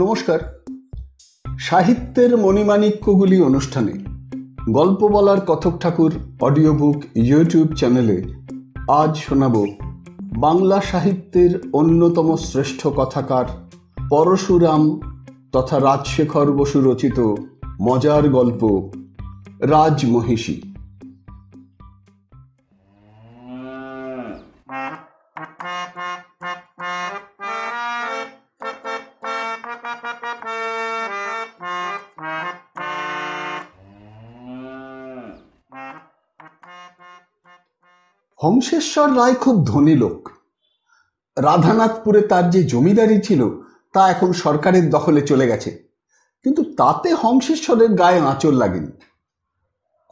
নমস্কার সাহিত্যের মণিমাণিক্যগুলি অনুষ্ঠানে গল্প বলার কথক ঠাকুর অডিও বুক ইউটিউব চ্যানেলে আজ শোনাব বাংলা সাহিত্যের অন্যতম শ্রেষ্ঠ কথাকার পরশুরাম তথা রাজশেখর বসু রচিত মজার গল্প রাজমহিষী হংসেশ্বর রায় খুব ধনী লোক রাধানাথপুরে তার যে জমিদারি ছিল তা এখন সরকারের দখলে চলে গেছে কিন্তু তাতে হংসেশ্বরের গায়ে আঁচল লাগেনি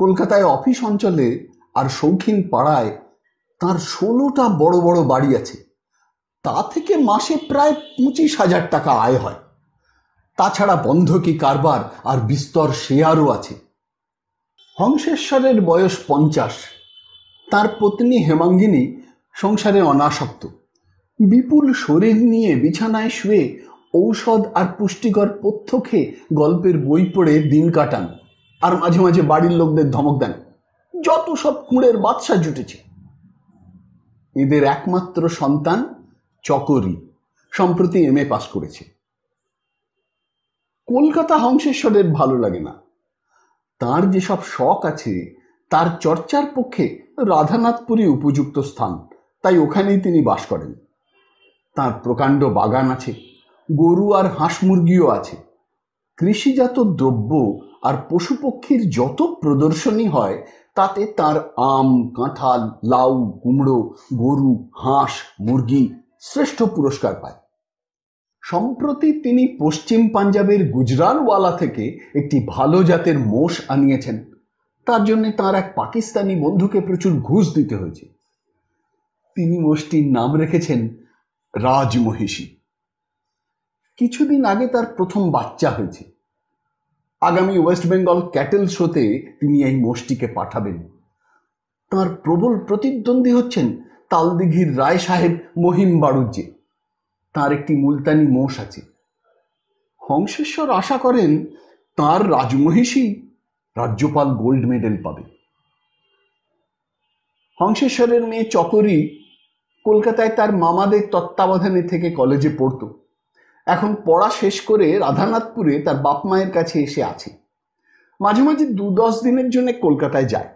কলকাতায় অফিস অঞ্চলে আর শৌখিন পাড়ায় তার ষোলোটা বড় বড় বাড়ি আছে তা থেকে মাসে প্রায় পঁচিশ হাজার টাকা আয় হয় তাছাড়া বন্ধকি কারবার আর বিস্তর শেয়ারও আছে হংসেশ্বরের বয়স পঞ্চাশ তার পত্নী হেমাঙ্গিনী সংসারে অনাসক্ত বিপুল শরীর নিয়ে বিছানায় শুয়ে ঔষধ আর পুষ্টিকর পথ্য খেয়ে গল্পের বই পড়ে দিন কাটান আর মাঝে মাঝে বাড়ির লোকদের ধমক দেন যত সব কুঁড়ের বাদশা জুটেছে এদের একমাত্র সন্তান চকরি সম্প্রতি এম এ পাস করেছে কলকাতা হংসেশ্বরের ভালো লাগে না তার যেসব শখ আছে তার চর্চার পক্ষে রাধানাথপুরই উপযুক্ত স্থান তাই ওখানেই তিনি বাস করেন তার প্রকাণ্ড বাগান আছে গরু আর হাঁস মুরগিও আছে কৃষিজাত দ্রব্য আর পশুপক্ষীর যত প্রদর্শনী হয় তাতে তার আম কাঁঠাল লাউ কুমড়ো গরু হাঁস মুরগি শ্রেষ্ঠ পুরস্কার পায় সম্প্রতি তিনি পশ্চিম পাঞ্জাবের গুজরালওয়ালা থেকে একটি ভালো জাতের মোষ আনিয়েছেন তার জন্য তার এক পাকিস্তানি বন্ধুকে প্রচুর ঘুষ দিতে হয়েছে তিনি মোষ্টির নাম রেখেছেন রাজমহিষী কিছুদিন আগে তার প্রথম বাচ্চা হয়েছে আগামী ওয়েস্ট বেঙ্গল ক্যাটেল শোতে তিনি এই মোষ্টিকে পাঠাবেন তার প্রবল প্রতিদ্বন্দ্বী হচ্ছেন তালদিঘির রায় সাহেব মহিম বাড়ুজ্জে তার একটি মুলতানি মোষ আছে হংসেশ্বর আশা করেন তার রাজমহিষী রাজ্যপাল গোল্ড মেডেল পাবে হংসেশ্বরের মেয়ে চকরি কলকাতায় তার মামাদের তত্ত্বাবধানে থেকে কলেজে পড়ত এখন পড়া শেষ করে রাধানাথপুরে তার বাপ মায়ের কাছে এসে আছে মাঝে মাঝে দু দশ দিনের জন্য কলকাতায় যায়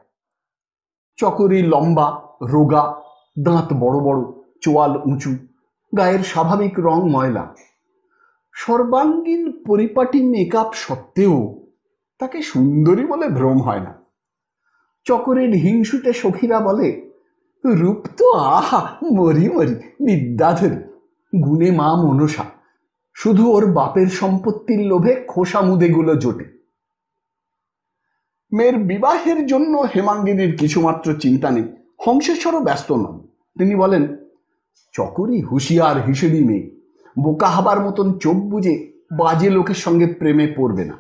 চকরি লম্বা রোগা দাঁত বড় বড় চোয়াল উঁচু গায়ের স্বাভাবিক রং ময়লা সর্বাঙ্গীন পরিপাটি মেকআপ সত্ত্বেও তাকে সুন্দরী বলে ভ্রম হয় না চকরের হিংসুটে সখীরা বলে রূপ তো আহা মরি মরি বিদ্যাধর গুণে মা মনসা শুধু ওর বাপের সম্পত্তির লোভে খোসা মুদেগুলো জোটে মেয়ের বিবাহের জন্য হেমাঙ্গিনীর কিছুমাত্র চিন্তা নেই হংসেশ্বরও ব্যস্ত নন তিনি বলেন চকরি হুঁশিয়ার হিসেবে মেয়ে বোকা হাবার মতন চোখ বুঝে বাজে লোকের সঙ্গে প্রেমে পড়বে না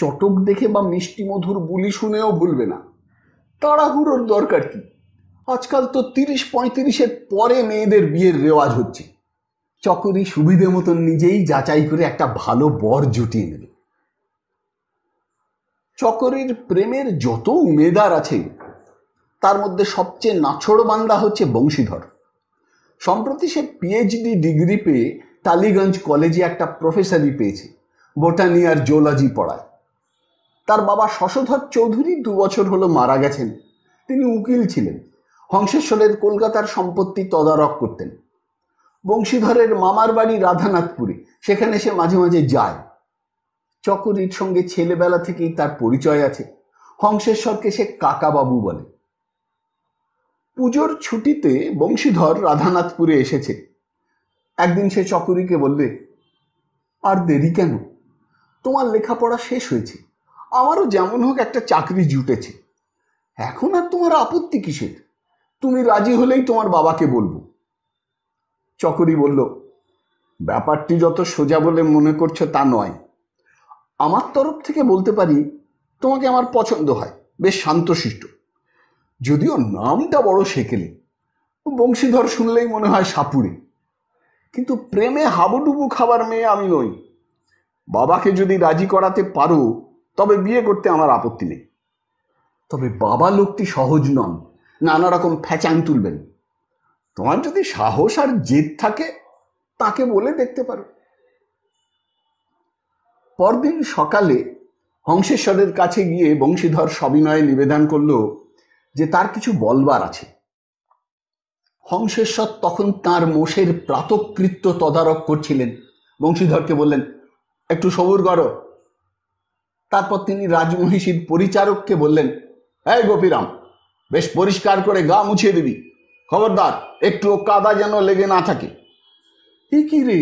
চটক দেখে বা মিষ্টি মধুর বুলি শুনেও ভুলবে না তাড়াহুড়োর দরকার কি আজকাল তো তিরিশ পঁয়ত্রিশের পরে মেয়েদের বিয়ের রেওয়াজ হচ্ছে চকরি সুবিধে মতন নিজেই যাচাই করে একটা ভালো বর জুটিয়ে নেবে চকরির প্রেমের যত উমেদার আছে তার মধ্যে সবচেয়ে নাছড় বান্দা হচ্ছে বংশীধর সম্প্রতি সে পিএইচডি ডিগ্রি পেয়ে টালিগঞ্জ কলেজে একটা প্রফেসরই পেয়েছে বোটানি আর জোলজি পড়ায় তার বাবা শশধর চৌধুরী দু বছর হলো মারা গেছেন তিনি উকিল ছিলেন হংসেশ্বরের কলকাতার সম্পত্তি তদারক করতেন বংশীধরের মামার বাড়ি রাধানাথপুরে সেখানে সে মাঝে মাঝে যায় চকরির সঙ্গে ছেলেবেলা থেকেই তার পরিচয় আছে হংসেশ্বরকে সে কাকাবাবু বলে পুজোর ছুটিতে বংশীধর রাধানাথপুরে এসেছে একদিন সে চকরিকে বললে আর দেরি কেন তোমার লেখাপড়া শেষ হয়েছে আমারও যেমন হোক একটা চাকরি জুটেছে এখন আর তোমার আপত্তি কিসের তুমি রাজি হলেই তোমার বাবাকে বলবো চকরি বলল ব্যাপারটি যত সোজা বলে মনে করছো তা নয় আমার তরফ থেকে বলতে পারি তোমাকে আমার পছন্দ হয় বেশ শান্তশিষ্ট যদিও নামটা বড় সেকেলে বংশীধর শুনলেই মনে হয় সাপুরে কিন্তু প্রেমে হাবুডুবু খাবার মেয়ে আমি নই বাবাকে যদি রাজি করাতে পারো তবে বিয়ে করতে আমার আপত্তি নেই তবে বাবা লোকটি সহজ নন নানা রকম ফ্যাচাং তুলবেন তোমার যদি সাহস আর জেদ থাকে তাকে বলে দেখতে পারো পরদিন সকালে হংসেশ্বরের কাছে গিয়ে বংশীধর সবিনয়ে নিবেদন করল যে তার কিছু বলবার আছে হংসেশ্বর তখন তার মোষের প্রাতকৃত্য তদারক করছিলেন বংশীধরকে বললেন একটু সবুর করো তারপর তিনি রাজমহিষীর পরিচারককে বললেন এই গোপীরাম বেশ পরিষ্কার করে গা মুছিয়ে দিবি খবরদার একটু কাদা যেন লেগে না থাকে এ কি রে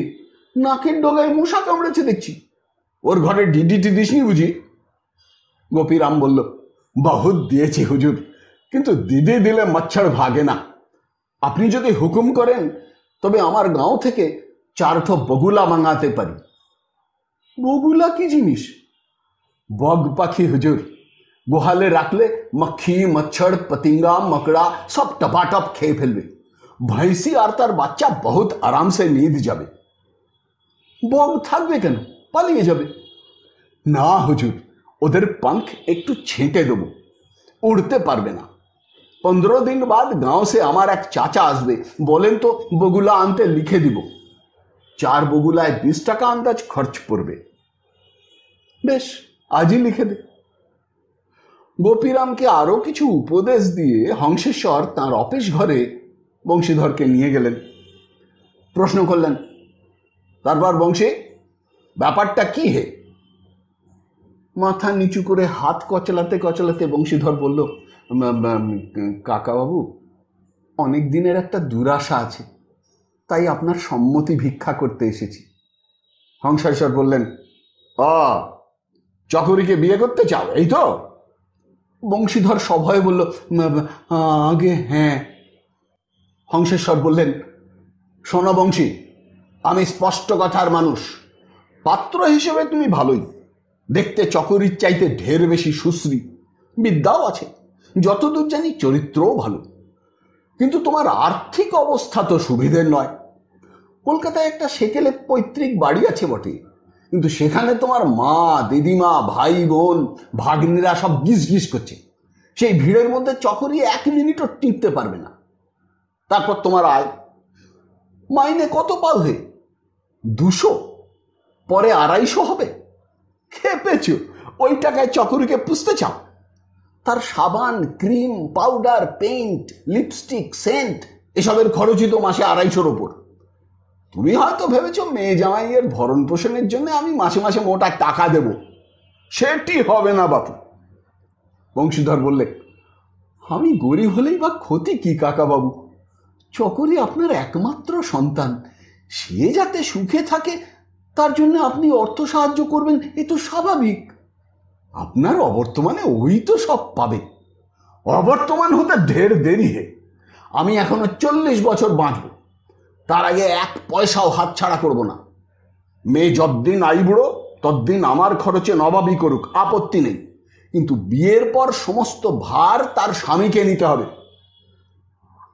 নাকের ডোগায় মশা কামড়েছে দেখছি ওর ঘরে ডিডিটি দিসনি বুঝি গোপীরাম বলল বহুত দিয়েছি হুজুর কিন্তু দিদি দিলে মচ্ছর ভাগে না আপনি যদি হুকুম করেন তবে আমার গাঁও থেকে চারঠো বগুলা মাঙাতে পারি বগুলা কি জিনিস বগ পাখি হুজুর গোহলে রাতলে মખી মছড় পতঙ্গ মকড়া সব টপ টপ খে ফেলবে भैसी আর তার বাচ্চা বহুত আরাম সে नींद जावे बोंग थकबे কেন পলিবে জবে না হুজুর ওদের पंख एकटू ছেটে দেবো উড়তে পারবে না 15 দিন বাদ गाव से हमारा एक चाचा आवे बोलें तो बगुला আনতে लिखे দিব चार बगुलाए 20 টাকা আন্দাজ खर्च परबे बेश আজই লিখে দে গোপীরামকে আরও কিছু উপদেশ দিয়ে হংসেশ্বর তার অফিস ঘরে বংশীধরকে নিয়ে গেলেন প্রশ্ন করলেন তারপর বংশী ব্যাপারটা কি হে মাথা নিচু করে হাত কচলাতে কচলাতে বংশীধর বলল কাকাবাবু অনেক দিনের একটা দুরাশা আছে তাই আপনার সম্মতি ভিক্ষা করতে এসেছি হংসেশ্বর বললেন আ চকরিকে বিয়ে করতে চাও এই তো বংশীধর সভয়ে বলল আগে হ্যাঁ হংসেশ্বর বললেন সোনবংশী বংশী আমি স্পষ্ট কথার মানুষ পাত্র হিসেবে তুমি ভালোই দেখতে চকরির চাইতে ঢের বেশি সুশ্রী বিদ্যাও আছে যতদূর জানি চরিত্রও ভালো কিন্তু তোমার আর্থিক অবস্থা তো সুবিধের নয় কলকাতায় একটা সেকেলে পৈতৃক বাড়ি আছে বটে কিন্তু সেখানে তোমার মা দিদিমা ভাই বোন ভাগ্নিরা সব গিস গিস করছে সেই ভিড়ের মধ্যে চকরি এক মিনিটও টিপতে পারবে না তারপর তোমার আয় মাইনে কত পাল হে দুশো পরে আড়াইশো হবে খেপেছ ওই টাকায় চকরিকে পুষতে চাও তার সাবান cream powder paint lipstick scent এসবের খরচই তো মাসে আড়াইশোর ওপর তুমি হয়তো ভেবেছো মেয়ে জামাইয়ের ভরণ পোষণের জন্য আমি মাসে মাসে মোটা টাকা দেব সেটি হবে না বাপু বংশীধর বললে আমি গরিব হলেই বা ক্ষতি কি কাকাবাবু চকরি আপনার একমাত্র সন্তান সে যাতে সুখে থাকে তার জন্য আপনি অর্থ সাহায্য করবেন এ তো স্বাভাবিক আপনার অবর্তমানে ওই তো সব পাবে অবর্তমান হতে ঢের দেরি হে আমি এখনো চল্লিশ বছর বাঁচব তার আগে এক পয়সাও হাতছাড়া করব না মেয়ে যদ্দিন আইবুড়ো তদ্দিন আমার খরচে নবাবই করুক আপত্তি নেই কিন্তু বিয়ের পর সমস্ত ভার তার স্বামীকে নিতে হবে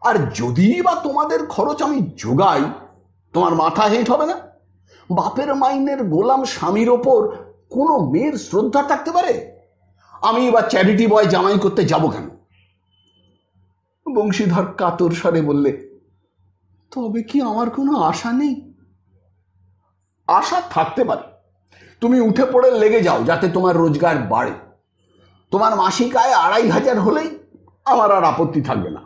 আর যদি বা তোমাদের খরচ আমি যোগাই তোমার মাথা হেঁট হবে না বাপের মাইনের গোলাম স্বামীর ওপর কোনো মেয়ের শ্রদ্ধা থাকতে পারে আমি বা চ্যারিটি বয় জামাই করতে যাব কেন বংশীধর কাতর স্বরে বললে তবে কি আমার কোনো আশা নেই আশা থাকতে পারে তুমি উঠে পড়ে লেগে যাও যাতে তোমার রোজগার বাড়ে তোমার মাসিক আয় আড়াই হাজার হলেই আমার আর আপত্তি থাকবে না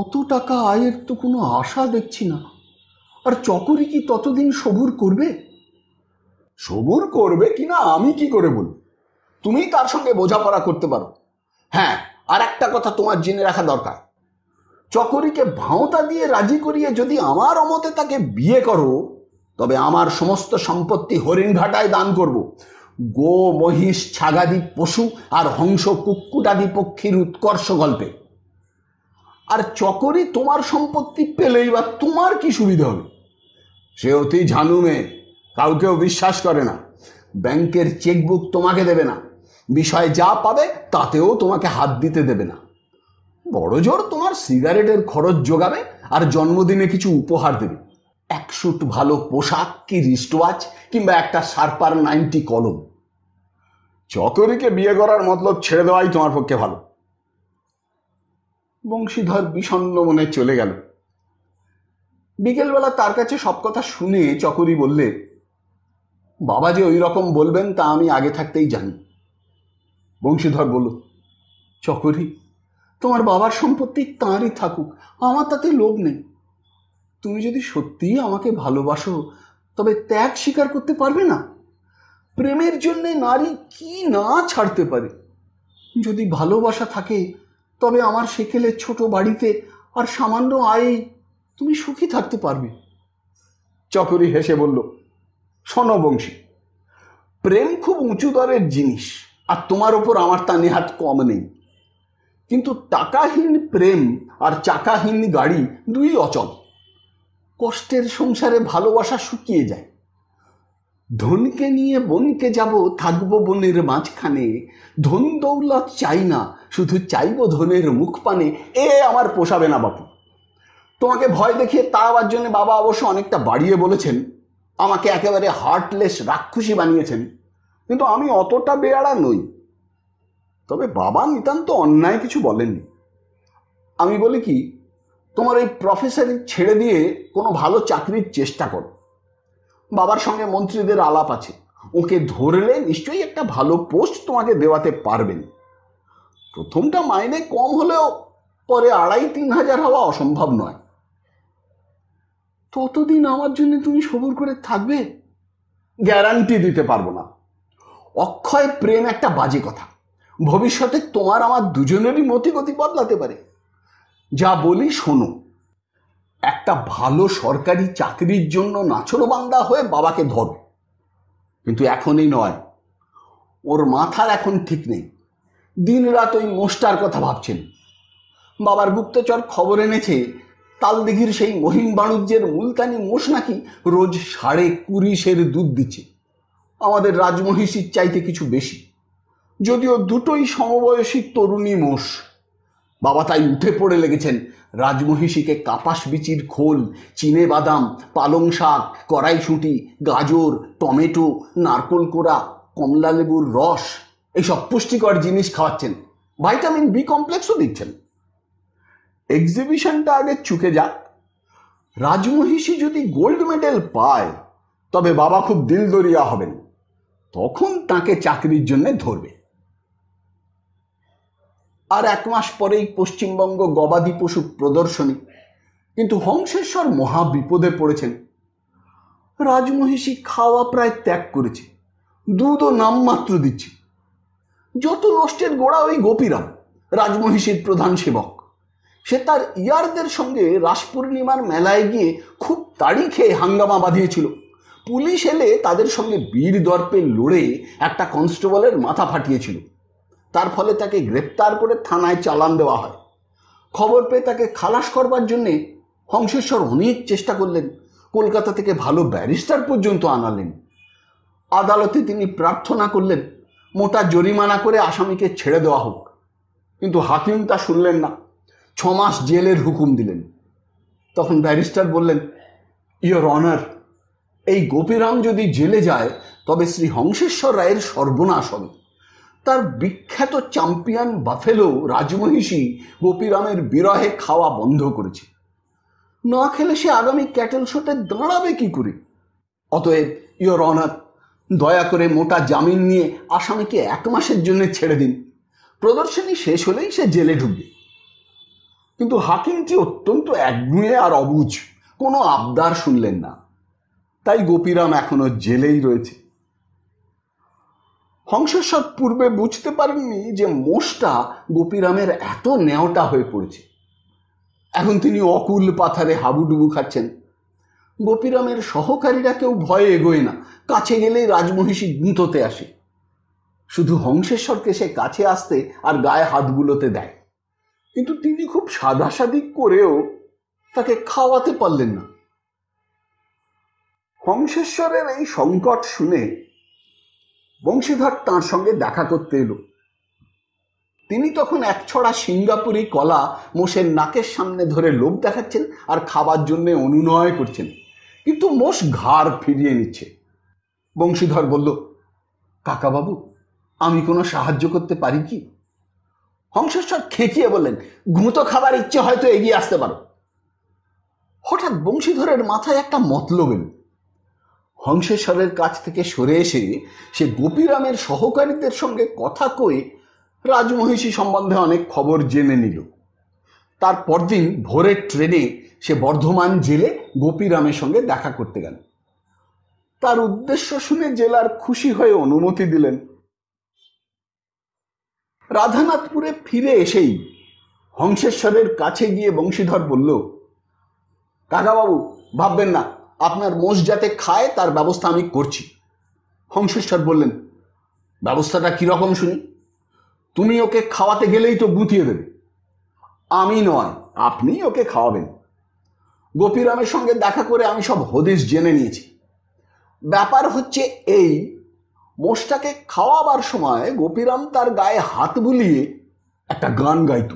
অত টাকা আয়ের তো কোনো আশা দেখছি না আর চকরি কি ততদিন সবুর করবে সবুর করবে কি না আমি কি করে বলি তুমি তার সঙ্গে বোঝাপড়া করতে পারো হ্যাঁ আর একটা কথা তোমার জেনে রাখা দরকার চকরিকে ভাঁওতা দিয়ে রাজি করিয়ে যদি আমার অমতে তাকে বিয়ে করো তবে আমার সমস্ত সম্পত্তি হরিণঘাটায় দান করব। গো মহিষ ছাগাদি পশু আর হংস কুক্কুটাদি পক্ষীর উৎকর্ষ গল্পে আর চকরি তোমার সম্পত্তি পেলেই বা তোমার কি সুবিধা হবে সে অতি ঝানুমে মেয়ে কাউকেও বিশ্বাস করে না ব্যাংকের চেকবুক তোমাকে দেবে না বিষয়ে যা পাবে তাতেও তোমাকে হাত দিতে দেবে না বড় জোর তোমার সিগারেটের খরচ যোগাবে আর জন্মদিনে কিছু উপহার দেবে এক ভালো পোশাক কি রিস্ট ওয়াচ কিংবা একটা সার্পার নাইনটি কলম চকরিকে বিয়ে করার মতলব ছেড়ে দেওয়াই তোমার পক্ষে ভালো বংশীধর বিষণ্ন মনে চলে গেল বিকেলবেলা তার কাছে সব কথা শুনে চকরি বললে বাবা যে ওই রকম বলবেন তা আমি আগে থাকতেই জানি বংশীধর বলল চকরি তোমার বাবার সম্পত্তি তাঁরই থাকুক আমার তাতে লোভ নেই তুমি যদি সত্যিই আমাকে ভালোবাসো তবে ত্যাগ স্বীকার করতে পারবে না প্রেমের জন্যে নারী কি না ছাড়তে পারে যদি ভালোবাসা থাকে তবে আমার সেকেলে ছোট বাড়িতে আর সামান্য আয়ে তুমি সুখী থাকতে পারবে চকরি হেসে বলল স্বনবংশী প্রেম খুব উঁচু দরের জিনিস আর তোমার ওপর আমার তা নেহাত কম নেই কিন্তু টাকাহীন প্রেম আর চাকাহীন গাড়ি দুই অচল কষ্টের সংসারে ভালোবাসা শুকিয়ে যায় ধনকে নিয়ে বনকে যাব থাকবো বনের মাঝখানে ধন দৌলত চাই না শুধু চাইব ধনের মুখ পানে এ আমার পোষাবে না বাপু তোমাকে ভয় দেখিয়ে তাড়াবার জন্য বাবা অবশ্য অনেকটা বাড়িয়ে বলেছেন আমাকে একেবারে হার্টলেস রাক্ষুসী বানিয়েছেন কিন্তু আমি অতটা বেয়ারা নই তবে বাবা নিতান্ত অন্যায় কিছু বলেননি আমি বলি কি তোমার এই প্রফেসারি ছেড়ে দিয়ে কোনো ভালো চাকরির চেষ্টা করো বাবার সঙ্গে মন্ত্রীদের আলাপ আছে ওকে ধরলে নিশ্চয়ই একটা ভালো পোস্ট তোমাকে দেওয়াতে পারবেন প্রথমটা মাইনে কম হলেও পরে আড়াই তিন হাজার হওয়া অসম্ভব নয় ততদিন আমার জন্য তুমি সবুর করে থাকবে গ্যারান্টি দিতে পারবো না অক্ষয় প্রেম একটা বাজে কথা ভবিষ্যতে তোমার আমার দুজনেরই মতি গতি বদলাতে পারে যা বলি শোনো একটা ভালো সরকারি চাকরির জন্য নাছরবান্দা হয়ে বাবাকে ধর কিন্তু এখনই নয় ওর মাথার এখন ঠিক নেই দিন রাত ওই মোষ্টার কথা ভাবছেন বাবার গুপ্তচর খবর এনেছে তালদিঘির সেই মহিম বাণিজ্যের মুলতানি মোষ নাকি রোজ সাড়ে কুড়ি সের দুধ দিচ্ছে আমাদের রাজমহিষীর চাইতে কিছু বেশি যদিও দুটোই সমবয়সী তরুণী মোষ বাবা তাই উঠে পড়ে লেগেছেন রাজমহিষীকে কাপাস বিচির খোল চিনে বাদাম পালং শাক কড়াইশুঁটি গাজর টমেটো নারকোল কোড়া কমলা লেবুর রস এইসব পুষ্টিকর জিনিস খাওয়াচ্ছেন ভাইটামিন বি কমপ্লেক্সও দিচ্ছেন এক্সিবিশনটা আগে চুকে যাক রাজমহিষী যদি গোল্ড মেডেল পায় তবে বাবা খুব দিলদরিয়া হবেন তখন তাকে চাকরির জন্য ধরবে আর এক মাস পরেই পশ্চিমবঙ্গ গবাদি পশু প্রদর্শনী কিন্তু হংসেশ্বর মহা বিপদে পড়েছেন রাজমহিষী খাওয়া প্রায় ত্যাগ করেছে দুধও নামমাত্র দিচ্ছে যত নষ্টের গোড়া ওই গোপীরাম রাজমহিষীর প্রধান সেবক সে তার ইয়ারদের সঙ্গে রাস পূর্ণিমার মেলায় গিয়ে খুব তাড়ি খেয়ে হাঙ্গামা বাঁধিয়েছিল পুলিশ এলে তাদের সঙ্গে বীর দর্পে লড়ে একটা কনস্টেবলের মাথা ফাটিয়েছিল তার ফলে তাকে গ্রেপ্তার করে থানায় চালান দেওয়া হয় খবর পেয়ে তাকে খালাস করবার জন্যে হংসেশ্বর অনেক চেষ্টা করলেন কলকাতা থেকে ভালো ব্যারিস্টার পর্যন্ত আনালেন আদালতে তিনি প্রার্থনা করলেন মোটা জরিমানা করে আসামিকে ছেড়ে দেওয়া হোক কিন্তু হাকিম তা শুনলেন না ছমাস জেলের হুকুম দিলেন তখন ব্যারিস্টার বললেন ইয়র অনার এই গোপীরাম যদি জেলে যায় তবে শ্রী হংসেশ্বর রায়ের সর্বনাশ হবে তার বিখ্যাত চ্যাম্পিয়ন বাফেলো রাজমহিষী গোপীরামের বিরহে খাওয়া বন্ধ করেছে না খেলে সে আগামী ক্যাটেল শোতে দাঁড়াবে কি করে অতএব ইয়র অনার দয়া করে মোটা জামিন নিয়ে আসামিকে এক মাসের জন্য ছেড়ে দিন প্রদর্শনী শেষ হলেই সে জেলে ঢুকবে কিন্তু হাকিমটি অত্যন্ত একগুঁয়ে আর অবুজ কোনো আবদার শুনলেন না তাই গোপীরাম এখনও জেলেই রয়েছে হংসেশ্বর পূর্বে বুঝতে পারেননি যে মোষটা গোপীরামের এত ন্যাওটা হয়ে পড়েছে এখন তিনি অকুল পাথারে হাবুডুবু খাচ্ছেন গোপীরামের সহকারীরা কেউ ভয়ে এগোয় না কাছে গেলেই রাজমহিষী গুঁতোতে আসে শুধু হংসেশ্বরকে সে কাছে আসতে আর গায়ে হাতগুলোতে দেয় কিন্তু তিনি খুব সাদাসাদি করেও তাকে খাওয়াতে পারলেন না হংসেশ্বরের এই সংকট শুনে বংশীধর তাঁর সঙ্গে দেখা করতে এলো তিনি তখন এক ছড়া সিঙ্গাপুরি কলা মোষের নাকের সামনে ধরে লোভ দেখাচ্ছেন আর খাবার জন্য অনুনয় করছেন কিন্তু মোষ ঘাড় ফিরিয়ে নিচ্ছে বংশীধর বলল কাকাবাবু আমি কোনো সাহায্য করতে পারি কি হংসেশ্বর খেঁচিয়ে বললেন ঘুঁতো খাবার ইচ্ছে হয়তো এগিয়ে আসতে পারো হঠাৎ বংশীধরের মাথায় একটা মতলব এলো হংসেশ্বরের কাছ থেকে সরে এসে সে গোপীরামের সহকারীদের সঙ্গে কথা কয়ে রাজমহিষী সম্বন্ধে অনেক খবর জেনে নিল তার পরদিন ভোরের ট্রেনে সে বর্ধমান জেলে গোপীরামের সঙ্গে দেখা করতে গেল তার উদ্দেশ্য শুনে জেলার খুশি হয়ে অনুমতি দিলেন রাধানাথপুরে ফিরে এসেই হংসেশ্বরের কাছে গিয়ে বংশীধর বলল কাকাবাবু ভাববেন না আপনার মোষ যাতে খায় তার ব্যবস্থা আমি করছি হংসেশ্বর বললেন ব্যবস্থাটা কীরকম শুনি তুমি ওকে খাওয়াতে গেলেই তো গুঁতিয়ে দেবে আমি নয় আপনি ওকে খাওয়াবেন গোপীরামের সঙ্গে দেখা করে আমি সব হদিস জেনে নিয়েছি ব্যাপার হচ্ছে এই মোষটাকে খাওয়াবার সময় গোপীরাম তার গায়ে হাত বুলিয়ে একটা গান গাইত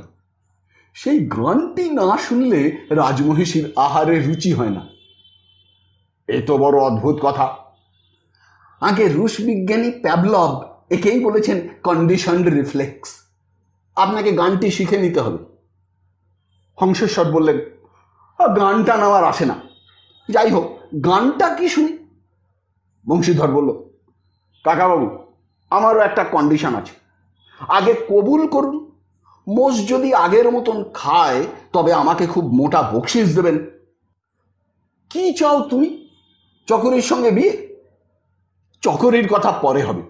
সেই গানটি না শুনলে রাজমহিষীর আহারে রুচি হয় না এ তো বড় অদ্ভুত কথা আগে রুশ বিজ্ঞানী প্যাবলব একেই বলেছেন কন্ডিশনড রিফ্লেক্স আপনাকে গানটি শিখে নিতে হবে হংসেশ্বর বললেন গানটা নেওয়ার আসে না যাই হোক গানটা কি শুনি বংশীধর বলল কাকাবাবু আমারও একটা কন্ডিশন আছে আগে কবুল করুন মোষ যদি আগের মতন খায় তবে আমাকে খুব মোটা বকশিস দেবেন কি চাও তুমি চকরির সঙ্গে বিয়ে চকরির কথা পরে হবে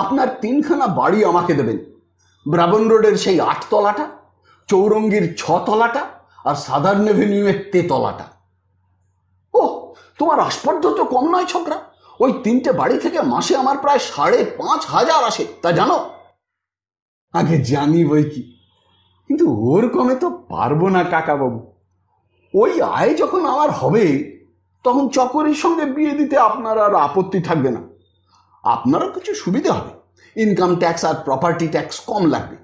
আপনার তিনখানা বাড়ি আমাকে দেবেন ব্রাবন রোডের সেই আটতলাটা চৌরঙ্গির ছতলাটা আর সাদার্ন এভিনিউয়ের তেতলাটা ও তোমার আস্পর্ধ তো কম নয় ছোকরা ওই তিনটে বাড়ি থেকে মাসে আমার প্রায় সাড়ে পাঁচ হাজার আসে তা জানো আগে জানি বই কি কিন্তু ওর কমে তো পারবো না কাকাবাবু ওই আয় যখন আমার হবে তখন চকরের সঙ্গে বিয়ে দিতে আপনার আর আপত্তি থাকবে না আপনারও কিছু সুবিধা হবে ইনকাম ট্যাক্স আর প্রপার্টি ট্যাক্স কম লাগবে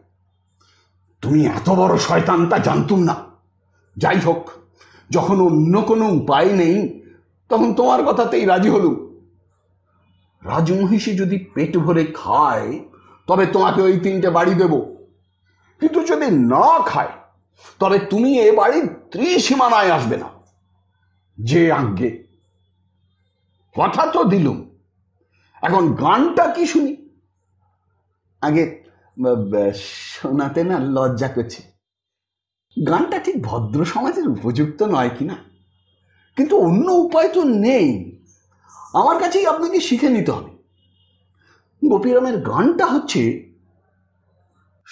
তুমি এত বড় শয়তান তা জানতুম না যাই হোক যখন অন্য কোনো উপায় নেই তখন তোমার কথাতেই রাজি হল রাজমহিষী যদি পেট ভরে খায় তবে তোমাকে ওই তিনটে বাড়ি দেব কিন্তু যদি না খায় তবে তুমি এ বাড়ির ত্রিসীমানায় আসবে না যে আজ্ঞে কথা তো দিলুম এখন গানটা কি শুনি আগে শোনাতে না লজ্জা করছে গানটা ঠিক ভদ্র সমাজের উপযুক্ত নয় কি না কিন্তু অন্য উপায় তো নেই আমার কাছেই আপনাকে শিখে নিতে হবে গোপীরামের গানটা হচ্ছে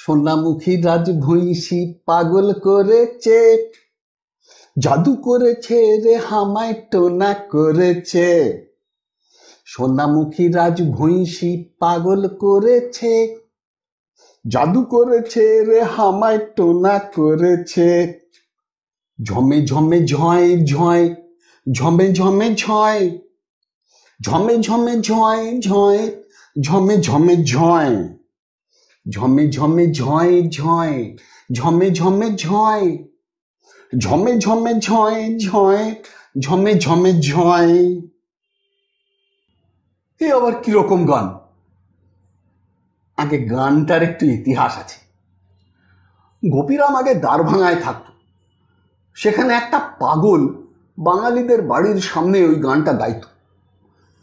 সোনামুখী রাজভূঁইশি পাগল করেছে জাদু করেছে রে হামায় টোনা করেছে সোনামুখী রাজভৈষী পাগল করেছে জাদু করেছে রে হামায় টোনা করেছে ঝমে ঝমে ঝয় ঝয় ঝমে ঝমে ঝয় ঝমে ঝমে ঝয় ঝয় ঝমে ঝমে ঝয় ঝমে ঝমে ঝয় ঝয় ঝমে ঝমে ঝয় ঝমে ঝমে ঝয় ঝয় ঝমে ঝমে ঝয় এ আবার কিরকম গান আগে গানটার একটু ইতিহাস আছে গোপীরাম আগে দ্বারভাঙায় থাকত সেখানে একটা পাগল বাঙালিদের বাড়ির সামনে ওই গানটা গাইত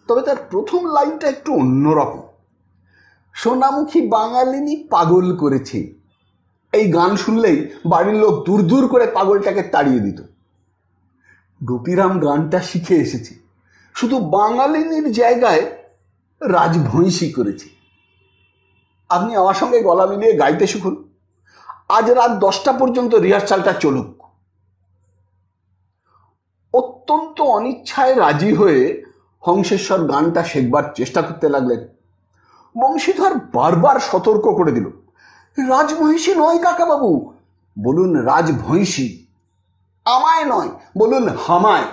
তবে তার প্রথম লাইনটা একটু অন্যরকম সোনামুখী বাঙালিনী পাগল করেছে এই গান শুনলেই বাড়ির লোক দূর দূর করে পাগলটাকে তাড়িয়ে দিত গোপীরাম গানটা শিখে এসেছি শুধু বাঙালিদের জায়গায় রাজভৈঁসি করেছি আপনি আমার সঙ্গে গলা মিলিয়ে গাইতে শিখুন আজ রাত দশটা পর্যন্ত রিহার্সালটা চলুক অত্যন্ত অনিচ্ছায় রাজি হয়ে হংসেশ্বর গানটা শেখবার চেষ্টা করতে লাগলেন বংশীধর বারবার সতর্ক করে দিল রাজমহিষী নয় কাকাবাবু বলুন রাজভৈষী আমায় নয় বলুন হামায়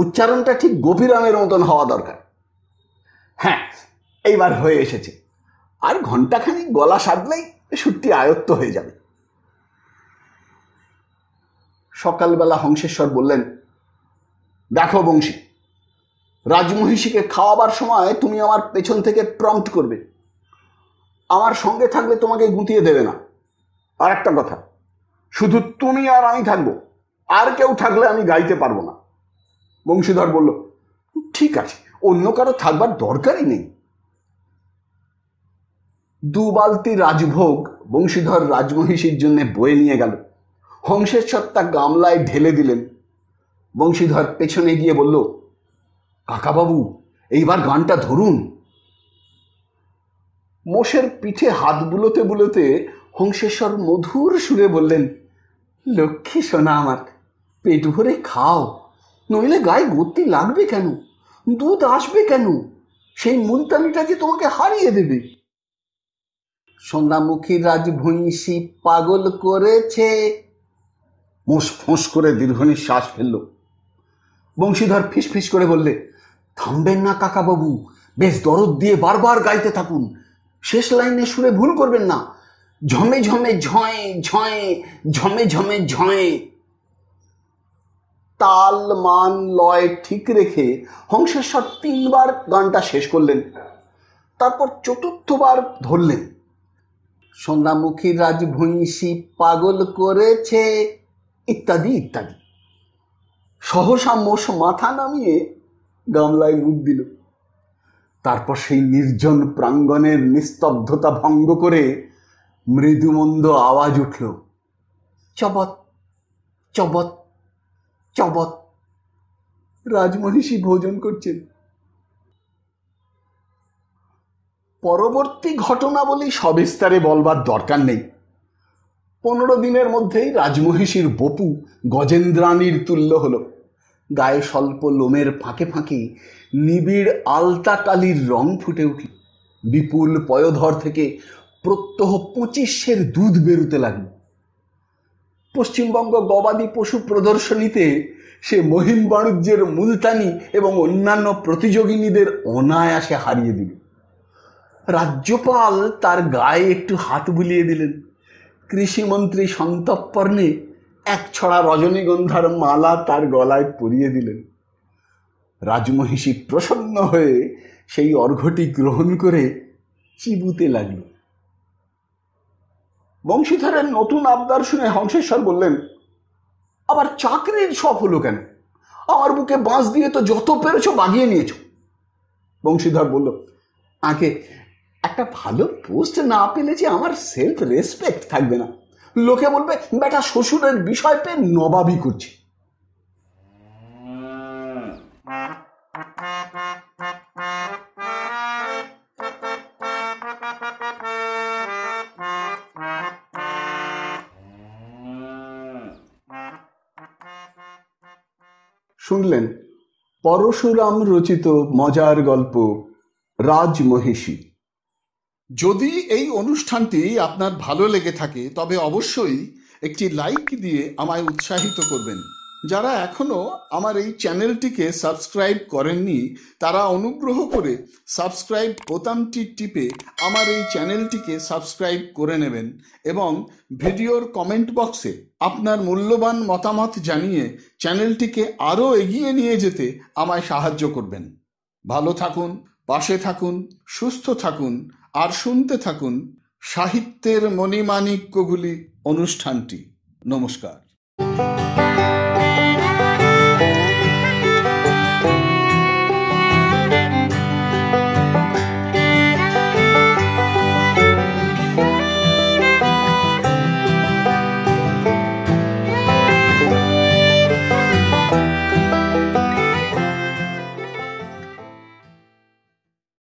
উচ্চারণটা ঠিক গভীরামের মতন হওয়া দরকার হ্যাঁ এইবার হয়ে এসেছে আর ঘন্টাখানি গলা সাধলেই সত্যি আয়ত্ত হয়ে যাবে সকালবেলা হংসেশ্বর বললেন দেখো বংশী রাজমহিষীকে খাওয়াবার সময় তুমি আমার পেছন থেকে প্রম্পট করবে আমার সঙ্গে থাকলে তোমাকে গুঁতিয়ে দেবে না আর একটা কথা শুধু তুমি আর আমি থাকবো আর কেউ থাকলে আমি গাইতে পারবো না বংশীধর বলল ঠিক আছে অন্য কারো থাকবার দরকারই নেই দু বালতি রাজভোগ বংশীধর রাজমহিষীর জন্য বয়ে নিয়ে গেল হংসের তা গামলায় ঢেলে দিলেন বংশীধর পেছনে গিয়ে বলল কাকাবাবু এইবার গানটা ধরুন মোষের পিঠে হাত বুলোতে বুলোতে হংসেশ্বর মধুর সুরে বললেন লক্ষ্মী সোনা আমার পেট ভরে খাও নইলে গায়ে গতি লাগবে কেন দুধ আসবে কেন সেই মুলতানিটা যে তোমাকে হারিয়ে দেবে সন্ধ্যামুখী রাজভূঁইষি পাগল করেছে মোষ ফোঁস করে দীর্ঘ নিঃশ্বাস ফেলল বংশীধর ফিস ফিস করে বললে থামবেন না কাকাবাবু বেশ দরদ দিয়ে বারবার গাইতে থাকুন শেষ লাইনে সুরে ভুল করবেন না ঝমে ঝমে ঝয়ে ঝয়ে ঝমে ঝমে ঝয়ে তাল মান লয় ঠিক রেখে হংসেশ্বর তিনবার গানটা শেষ করলেন তারপর চতুর্থবার ধরলেন সন্ধ্যামুখী রাজভূঁইশি পাগল করেছে ইত্যাদি ইত্যাদি সহসা মোষ মাথা নামিয়ে গামলায় মুখ দিল তারপর সেই নির্জন প্রাঙ্গণের নিস্তব্ধতা ভঙ্গ করে মৃদুমন্দ আওয়াজ উঠল চবত চবত চবত রাজমহিষী ভোজন করছেন পরবর্তী বলি সবিস্তারে বলবার দরকার নেই পনেরো দিনের মধ্যেই রাজমহিষীর বপু গজেন্দ্রাণীর তুল্য হল গায়ে স্বল্প লোমের ফাঁকে ফাঁকে নিবিড় আলতাকালির রং ফুটে উঠল বিপুল পয়োধর থেকে প্রত্যহ পঁচিশের দুধ বেরুতে লাগল পশ্চিমবঙ্গ গবাদি পশু প্রদর্শনীতে সে মহিম বাণিজ্যের মুলতানি এবং অন্যান্য প্রতিযোগিনীদের অনায়াসে হারিয়ে দিল রাজ্যপাল তার গায়ে একটু হাত বুলিয়ে দিলেন কৃষিমন্ত্রী সন্তপর্ণে এক ছড়া রজনীগন্ধার মালা তার গলায় পরিয়ে দিলেন রাজমহিষী প্রসন্ন হয়ে সেই অর্ঘটি গ্রহণ করে চিবুতে লাগল বংশীধরের নতুন আবদার শুনে হংসেশ্বর বললেন আবার চাকরির সব হলো কেন আমার বুকে বাঁশ দিয়ে তো যত পেরেছ বাগিয়ে নিয়েছ বংশীধর বলল আগে একটা ভালো পোস্ট না পেলে যে আমার সেলফ রেসপেক্ট থাকবে না লোকে বলবে বেটা শ্বশুরের বিষয় পেয়ে নবাবি করছে শুনলেন পরশুরাম রচিত মজার গল্প রাজমহিষী যদি এই অনুষ্ঠানটি আপনার ভালো লেগে থাকে তবে অবশ্যই একটি লাইক দিয়ে আমায় উৎসাহিত করবেন যারা এখনও আমার এই চ্যানেলটিকে সাবস্ক্রাইব করেননি তারা অনুগ্রহ করে সাবস্ক্রাইব বোতামটি টিপে আমার এই চ্যানেলটিকে সাবস্ক্রাইব করে নেবেন এবং ভিডিওর কমেন্ট বক্সে আপনার মূল্যবান মতামত জানিয়ে চ্যানেলটিকে আরও এগিয়ে নিয়ে যেতে আমায় সাহায্য করবেন ভালো থাকুন পাশে থাকুন সুস্থ থাকুন আর শুনতে থাকুন সাহিত্যের মণিমাণিক্যগুলি অনুষ্ঠানটি নমস্কার